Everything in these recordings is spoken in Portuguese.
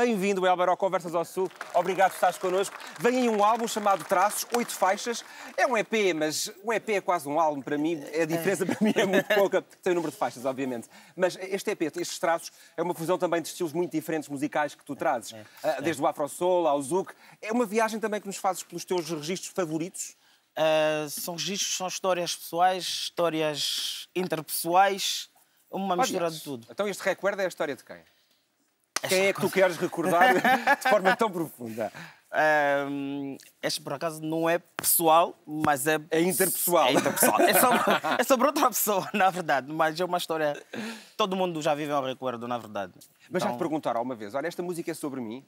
Bem-vindo, Elber, ao Conversas ao Sul. Obrigado por estares connosco. Vem aí um álbum chamado Traços, oito faixas. É um EP, mas um EP é quase um álbum para mim. A diferença para mim é muito pouca. Tem o número de faixas, obviamente. Mas este EP, estes traços, é uma fusão também de estilos muito diferentes musicais que tu é, trazes. É, ah, é. Desde o Afro Soul ao Zouk. É uma viagem também que nos fazes pelos teus registros favoritos? Uh, são registros, são histórias pessoais, histórias interpessoais, uma mistura de tudo. Então este recorde é a história de quem? Quem é que tu queres recordar de forma tão profunda? Um, este por acaso não é pessoal, mas é. É interpessoal. É interpessoal. é, sobre, é sobre outra pessoa, na verdade. Mas é uma história. Todo mundo já vive um recuerdo, na verdade. Mas então... já te então- perguntaram uma vez: olha, esta música é sobre mim?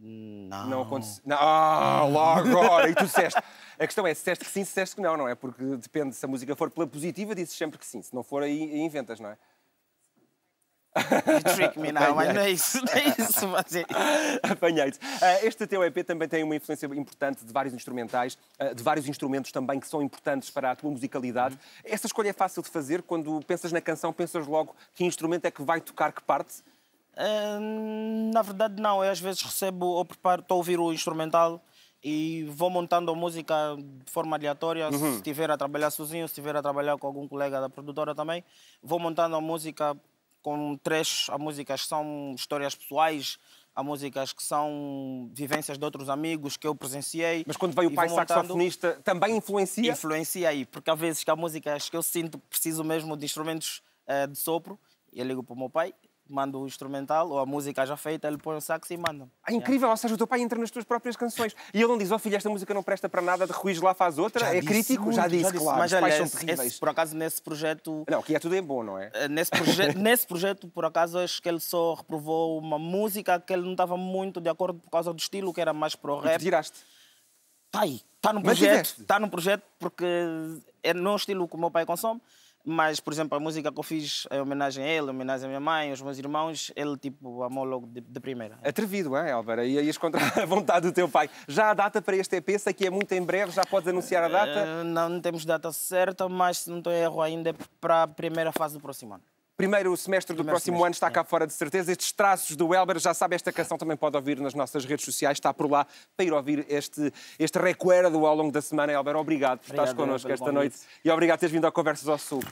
Não. Não aconteceu. Não. Ah, lá agora! E tu disseste. A questão é se disseste que sim, se disseste que não, não é? Porque depende, se a música for pela positiva, dizes sempre que sim. Se não for, aí inventas, não é? Trick me now, mas não é isso, não é isso, mas é Apanhei-te. Ah, este teu EP também tem uma influência importante de vários instrumentais, ah, de vários instrumentos também que são importantes para a tua musicalidade. Uhum. Essa escolha é fácil de fazer quando pensas na canção, pensas logo que instrumento é que vai tocar, que parte? Uh, na verdade, não. Eu às vezes recebo ou preparo, estou a ouvir o instrumental e vou montando a música de forma aleatória. Uhum. Se estiver a trabalhar sozinho, se estiver a trabalhar com algum colega da produtora também, vou montando a música com trechos, há músicas que são histórias pessoais, há músicas que são vivências de outros amigos que eu presenciei. Mas quando veio o pai saxofonista, também influencia? Influencia aí, porque há vezes que há músicas que eu sinto que preciso mesmo de instrumentos uh, de sopro, eu ligo para o meu pai, mando o instrumental ou a música já feita, ele põe o sax e manda. Ah, é incrível, yeah. ou seja, o teu pai entra nas tuas próprias canções. E ele não diz, ó oh, filho, esta música não presta para nada, de Ruiz lá faz outra, já é crítico? já, disse, já disse, claro. Mas, olha, esse, esse, por acaso, nesse projeto... Não, que é tudo em bom, não é? Eh, nesse, proje nesse projeto, por acaso, acho que ele só reprovou uma música que ele não estava muito de acordo por causa do estilo, que era mais para o rap. tiraste? Está aí, está no projeto, está tá no projeto, porque é não estilo que o meu pai consome. Mas, por exemplo, a música que eu fiz é em homenagem a ele, em homenagem à minha mãe, aos meus irmãos, ele, tipo, amou logo de, de primeira. Atrevido, hein, Álvaro? E ias contra a vontade do teu pai. Já a data para este EP, sei que é muito em breve, já podes anunciar a data? Uh, não, não temos data certa, mas se não estou erro ainda, é para a primeira fase do próximo ano primeiro semestre do próximo semestre, ano está é. cá fora de certeza. Estes traços do Elber, já sabe, esta canção também pode ouvir nas nossas redes sociais, está por lá para ir ouvir este, este recuerdo ao longo da semana. Elber, obrigado por obrigado, estares connosco esta noite e obrigado por teres vindo ao Conversas ao Sul.